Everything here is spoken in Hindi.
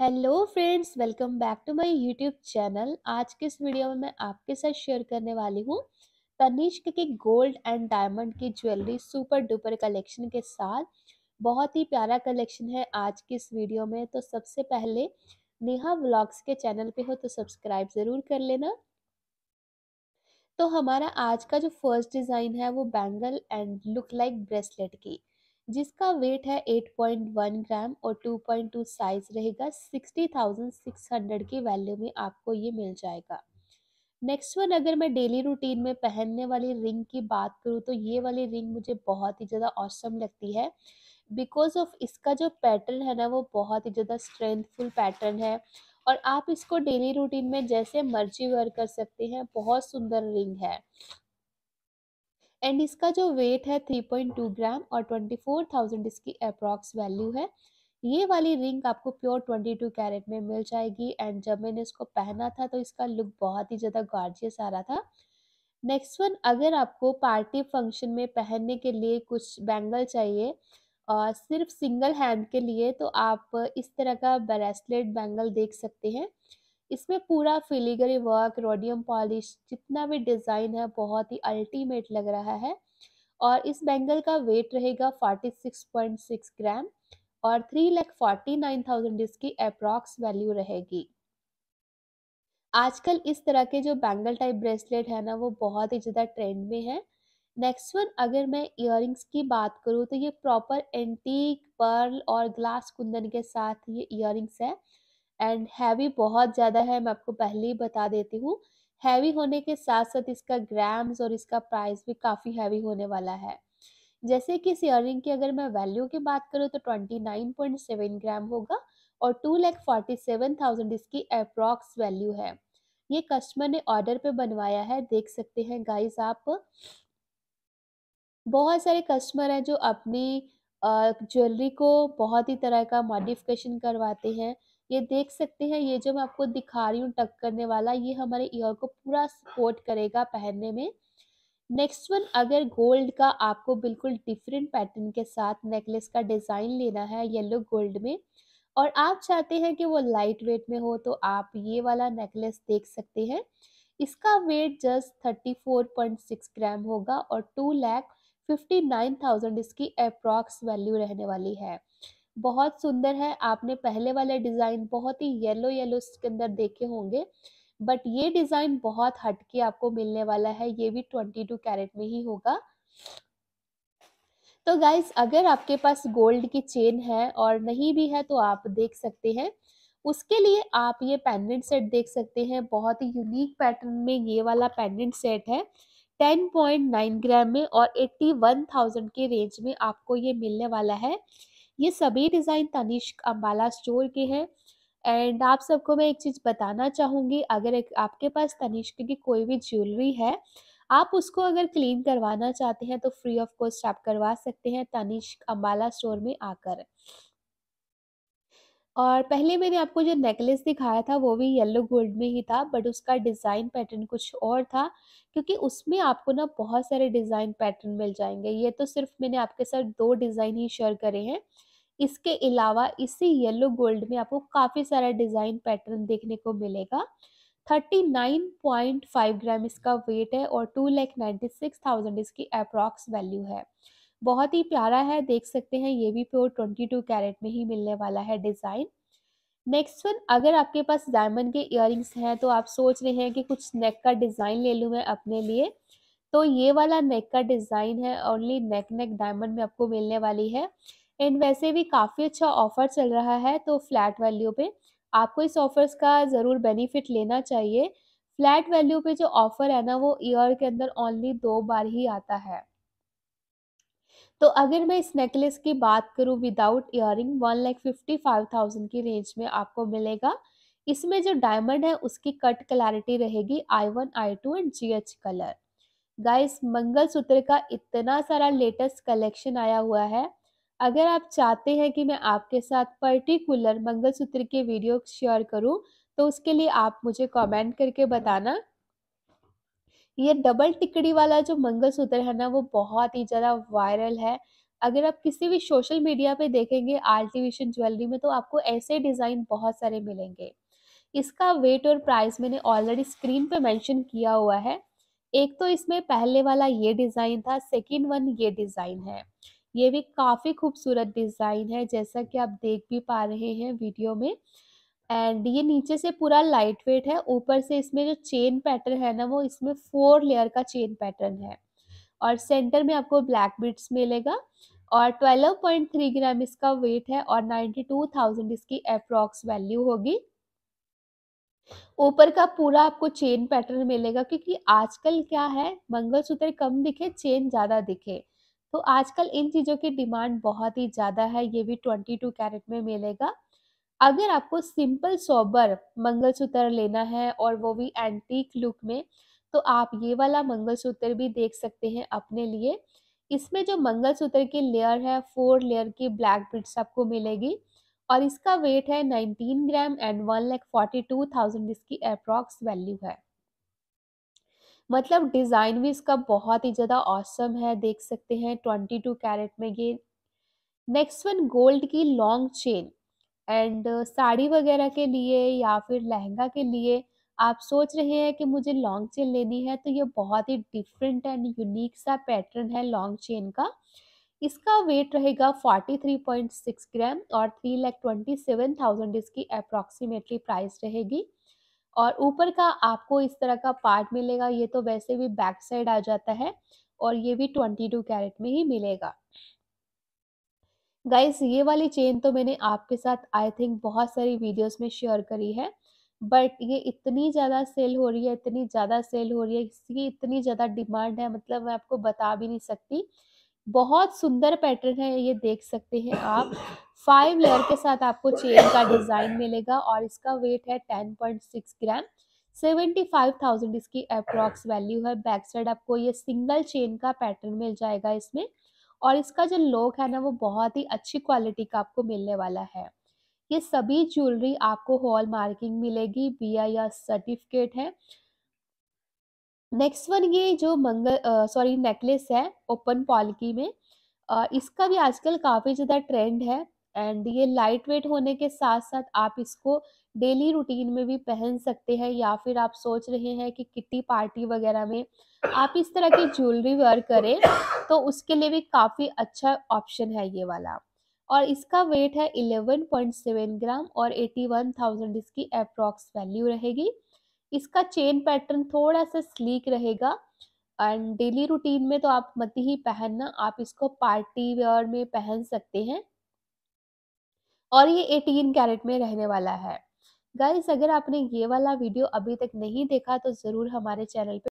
hello friends welcome back to my YouTube channel आज के इस वीडियो में मैं आपके साथ शेयर करने वाली हूँ तनिष्क की गोल्ड एंड डायमंड की ज्वेलरी सुपर डुपर कलेक्शन के साथ बहुत ही प्यारा कलेक्शन है आज के इस वीडियो में तो सबसे पहले नेहा व्लॉग्स के चैनल पे हो तो सब्सक्राइब ज़रूर कर लेना तो हमारा आज का जो फर्स्ट डिज़ाइन है वो bangle and look like bracelet की जिसका वेट है 8.1 ग्राम और 2.2 साइज रहेगा 60,600 के वैल्यू में आपको ये मिल जाएगा नेक्स्ट वन अगर मैं डेली रूटीन में पहनने वाली रिंग की बात करूँ तो ये वाली रिंग मुझे बहुत ही ज़्यादा औसम लगती है बिकॉज ऑफ इसका जो पैटर्न है ना वो बहुत ही ज़्यादा स्ट्रेंथफुल पैटर्न है और आप इसको डेली रूटीन में जैसे मर्जी वेयर कर सकते हैं बहुत सुंदर रिंग है एंड इसका जो वेट है 3.2 ग्राम और 24,000 इसकी अप्रॉक्स वैल्यू है ये वाली रिंग आपको प्योर 22 कैरेट में मिल जाएगी एंड जब मैंने इसको पहना था तो इसका लुक बहुत ही ज़्यादा गार्जियस आ रहा था नेक्स्ट वन अगर आपको पार्टी फंक्शन में पहनने के लिए कुछ बैंगल चाहिए और सिर्फ सिंगल हैंड के लिए तो आप इस तरह का ब्रेसलेट बैंगल देख सकते हैं इसमें पूरा फिलीगरी वर्क रोडियम पॉलिश जितना भी डिज़ाइन है बहुत ही अल्टीमेट लग रहा है और इस बैंगल का वेट रहेगा 46.6 ग्राम और three lakh forty nine thousand इसकी अप्रॉक्स वैल्यू रहेगी आजकल इस तरह के जो बैंगल टाइप ब्रेसलेट है ना वो बहुत ही ज़्यादा ट्रेंड में है नेक्स्ट वन अगर मैं इयर की बात करूँ तो ये प्रॉपर एंटीक पर्ल और ग्लास कुंदन के साथ ये इयर है एंड हैवी बहुत ज़्यादा है मैं आपको पहले ही बता देती हूँ हैवी होने के साथ साथ इसका ग्राम्स और इसका प्राइस भी काफ़ी हैवी होने वाला है जैसे कि इस ईयरिंग की अगर मैं वैल्यू की बात करूँ तो twenty nine point seven gram होगा और two lakh forty seven thousand इसकी अप्रॉक्स वैल्यू है ये कस्टमर ने ऑर्डर पे बनवाया है देख सकते हैं गाइस आप बहुत सारे कस्टमर हैं जो अपनी ज्वेलरी को बहुत ही तरह का मॉडिफिकेशन करवाते हैं ये देख सकते हैं ये जो मैं आपको दिखा रही हूँ टक करने वाला ये हमारे ईयर को पूरा सपोर्ट करेगा पहनने में नेक्स्ट वन अगर गोल्ड का आपको बिल्कुल डिफरेंट पैटर्न के साथ नेकलेस का डिज़ाइन लेना है येलो गोल्ड में और आप चाहते हैं कि वो लाइट वेट में हो तो आप ये वाला नेकलेस देख सकते हैं इसका weight just thirty four point six gram होगा और two lakh fifty nine thousand इसकी अप्रॉक्स वैल्यू रहने वाली है बहुत सुंदर है आपने पहले वाले डिज़ाइन बहुत ही येलो येलो इसके अंदर देखे होंगे बट ये डिज़ाइन बहुत हटके आपको मिलने वाला है ये भी ट्वेंटी टू कैरेट में ही होगा तो गाइज अगर आपके पास गोल्ड की चेन है और नहीं भी है तो आप देख सकते हैं उसके लिए आप ये पेंडेंट सेट देख सकते हैं बहुत ही यूनिक पैटर्न में ये वाला पेंडेंट सेट है 10.9 ग्राम में और 81,000 के रेंज में आपको ये मिलने वाला है ये सभी डिज़ाइन तनिष्क अम्बाला स्टोर के हैं एंड आप सबको मैं एक चीज़ बताना चाहूँगी अगर आपके पास तनिष्क की कोई भी ज्वेलरी है आप उसको अगर क्लीन करवाना चाहते हैं तो फ्री ऑफ कॉस्ट आप करवा सकते हैं तनिष्क अम्बाला स्टोर में आकर और पहले मैंने आपको जो नेकलेस दिखाया था वो भी येलो गोल्ड में ही था बट उसका डिज़ाइन पैटर्न कुछ और था क्योंकि उसमें आपको ना बहुत सारे डिज़ाइन पैटर्न मिल जाएंगे ये तो सिर्फ मैंने आपके साथ दो डिज़ाइन ही शेयर करे हैं इसके अलावा इसी येलो गोल्ड में आपको काफ़ी सारा डिज़ाइन पैटर्न देखने को मिलेगा 39.5 ग्राम इसका वेट है और two lakh ninety six thousand इसकी अप्रॉक्स वैल्यू है बहुत ही प्यारा है देख सकते हैं ये भी प्योर 22 कैरेट में ही मिलने वाला है डिज़ाइन नेक्स्ट वन अगर आपके पास डायमंड के इयर हैं तो आप सोच रहे हैं कि कुछ नेक का डिज़ाइन ले लूँ मैं अपने लिए तो ये वाला नेक का डिज़ाइन है ओनली नेक नेक डायमंड में आपको मिलने वाली है एंड वैसे भी काफ़ी अच्छा ऑफ़र चल रहा है तो फ्लैट वैल्यू पे आपको इस ऑफ़र्स का ज़रूर बेनिफिट लेना चाहिए फ्लैट वैल्यू पे जो ऑफ़र है ना वो ईयर के अंदर ओनली दो बार ही आता है तो अगर मैं इस नेकलेस की बात करूँ without earring one lakh fifty five thousand की रेंज में आपको मिलेगा इसमें जो डायमंड है उसकी कट क्लैरिटी रहेगी I one I two and G H colour guys mangalsutra का इतना सारा लेटेस्ट कलेक्शन आया हुआ है अगर आप चाहते हैं कि मैं आपके साथ पर्टिकुलर मंगलसूत्र के वीडियो शेयर करूं तो उसके लिए आप मुझे कमेंट करके बताना ये डबल टिकड़ी वाला जो मंगलसूत्र है ना वो बहुत ही ज़्यादा वायरल है अगर आप किसी भी सोशल मीडिया पे देखेंगे आर्टिविशन ज्वेलरी में तो आपको ऐसे डिज़ाइन बहुत सारे मिलेंगे इसका वेट और प्राइस मैंने ऑलरेडी स्क्रीन पे मेंशन किया हुआ है एक तो इसमें पहले वाला ये डिज़ाइन था सेकंड वन ये डिज़ाइन है ये भी काफ़ी खूबसूरत डिज़ाइन है जैसा कि आप देख भी पा रहे हैं वीडियो में एंड ये नीचे से पूरा लाइट वेट है ऊपर से इसमें जो चेन पैटर्न है ना वो इसमें फोर लेयर का चेन पैटर्न है और सेंटर में आपको ब्लैक बिट्स मिलेगा और 12.3 ग्राम इसका वेट है और 92,000 इसकी अप्रॉक्स वैल्यू होगी ऊपर का पूरा आपको चेन पैटर्न मिलेगा क्योंकि आजकल क्या है मंगलसूत्र कम दिखे चेन ज़्यादा दिखे तो आजकल इन चीज़ों की डिमांड बहुत ही ज़्यादा है ये भी ट्वेंटी टू कैरेट में मिलेगा अगर आपको सिंपल सोबर मंगलसूत्र लेना है और वो भी एंटीक लुक में तो आप ये वाला मंगलसूत्र भी देख सकते हैं अपने लिए इसमें जो मंगलसूत्र की लेयर है फोर लेयर की ब्लैक बिट्स आपको मिलेगी और इसका वेट है 19 gram and one lakh forty two thousand इसकी अप्रॉक्स वैल्यू है मतलब डिज़ाइन भी इसका बहुत ही ज़्यादा औसम है देख सकते हैं ट्वेंटी टू कैरेट में ये नेक्स्ट वन गोल्ड की लॉन्ग चेन एंड साड़ी वगैरह के लिए या फिर लहंगा के लिए आप सोच रहे हैं कि मुझे लॉन्ग चेन लेनी है तो ये बहुत ही डिफरेंट एंड यूनिक सा पैटर्न है लॉन्ग चेन का इसका वेट रहेगा 43.6 ग्राम और three lakh twenty seven thousand इसकी अप्रॉक्सीमेटली प्राइस रहेगी और ऊपर का आपको इस तरह का पार्ट मिलेगा ये तो वैसे भी बैक साइड आ जाता है और ये भी ट्वेंटी टू कैरेट में ही मिलेगा गाइस ये वाली चेन तो मैंने आपके साथ आई थिंक बहुत सारी वीडियोस में शेयर करी है बट ये इतनी ज़्यादा सेल हो रही है इतनी ज़्यादा सेल हो रही है इसकी इतनी ज़्यादा डिमांड है मतलब मैं आपको बता भी नहीं सकती बहुत सुंदर पैटर्न है ये देख सकते हैं आप फाइव लेयर के साथ आपको चेन का डिजाइन मिलेगा और इसका वेट है ten point six gram seventy five thousand इसकी अप्रॉक्स वैल्यू है बैक साइड आपको ये सिंगल चेन का पैटर्न मिल जाएगा इसमें और इसका जो लोक है ना वो बहुत ही अच्छी क्वालिटी का आपको मिलने वाला है ये सभी ज्वेलरी आपको हॉल मार्किंग मिलेगी बी आई आर सर्टिफिकेट है नेक्स्ट वन ये जो मंगल सॉरी नेकलेस है ओपन पॉलकी में आ, इसका भी आजकल काफ़ी ज़्यादा ट्रेंड है एंड ये लाइट वेट होने के साथ साथ आप इसको डेली रूटीन में भी पहन सकते हैं या फिर आप सोच रहे हैं कि किटी पार्टी वगैरह में आप इस तरह की ज्वेलरी वेयर करें तो उसके लिए भी काफ़ी अच्छा ऑप्शन है ये वाला और इसका वेट है 11.7 ग्राम और 81,000 इसकी अप्रॉक्स वैल्यू रहेगी इसका चेन पैटर्न थोड़ा सा स्लीक रहेगा एंड डेली रूटीन में तो आप मत ही पहनना आप इसको पार्टी वेयर में पहन सकते हैं और ये 18 कैरेट में रहने वाला है गाइस अगर आपने ये वाला वीडियो अभी तक नहीं देखा तो ज़रूर हमारे चैनल पे